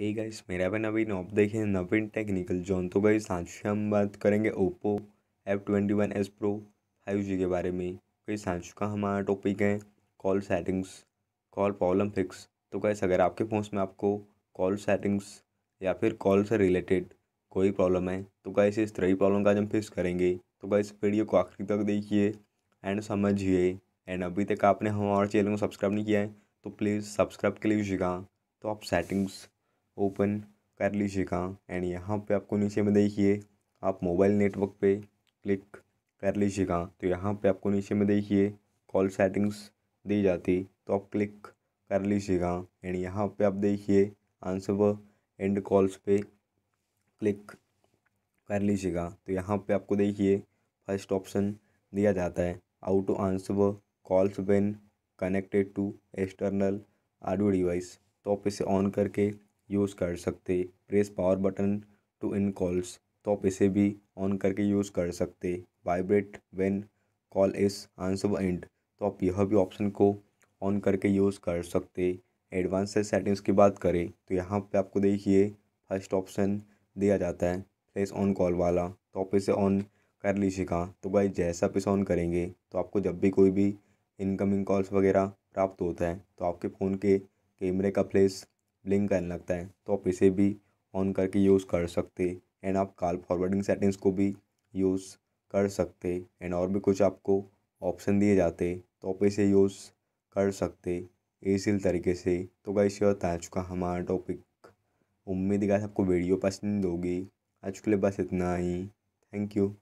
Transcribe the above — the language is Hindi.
हे गाइस मेरा भी नवीन आप देखें नवीन टेक्निकल जोन तो गाइस आज हम बात करेंगे Oppo F twenty one S pro five G के बारे में गाइस आज का हमारा टॉपिक है call settings call problem fix तो गाइस अगर आपके फ़ोन में आपको कॉल सेटिंग्स या फिर कॉल से रिलेटेड कोई प्रॉब्लम है तो गाइस इस तरह प्रॉब्लम का हम फिक्स करेंगे तो गाइस वीडियो को आखिरी तक देखिए एंड समझिए एंड अभी तक आपने हमारे चैनल को सब्सक्राइब नहीं किया है तो प्लीज़ सब्सक्राइब के लिए कीजिएगा तो आप सेटिंग्स ओपन कर लीजिएगा एंड यहाँ पे आपको नीचे में देखिए आप मोबाइल नेटवर्क पे क्लिक कर लीजिएगा तो यहाँ पे आपको नीचे में देखिए कॉल सेटिंग्स दी जाती तो आप क्लिक कर लीजिएगा एंड यहाँ पे आप देखिए आंसर एंड कॉल्स पे क्लिक कर लीजिएगा तो यहाँ पे आपको देखिए फर्स्ट ऑप्शन दिया जाता है हाउ टू आंसर व calls when connected to external audio device तो आप इसे ऑन करके यूज़ कर सकते press power button to end calls तो आप इसे भी ऑन करके यूज़ कर सकते vibrate when call is answer end तो आप यह भी ऑप्शन को ऑन करके यूज़ कर सकते एडवांस से सेटिंग्स की बात करें तो यहाँ पे आपको देखिए फर्स्ट ऑप्शन दिया जाता है फ्लेस ऑन कॉल वाला तो आप इसे ऑन कर लीजिएगा तो भाई जैसा आप इसे ऑन करेंगे तो आपको जब भी कोई भी इनकमिंग कॉल्स वगैरह प्राप्त होता है तो आपके फ़ोन के कैमरे का फ्लेस ब्लिंक करने लगता है तो आप इसे भी ऑन करके यूज़ कर सकते एंड आप कॉल फॉरवर्डिंग सेटिंग्स को भी यूज़ कर सकते एंड और भी कुछ आपको ऑप्शन दिए जाते तो आप इसे यूज़ कर सकते इसी तरीके से तो गाइस ये होता आज का हमारा टॉपिक उम्मीद गाइस आपको वीडियो पसंद होगी आज के लिए बस इतना ही थैंक यू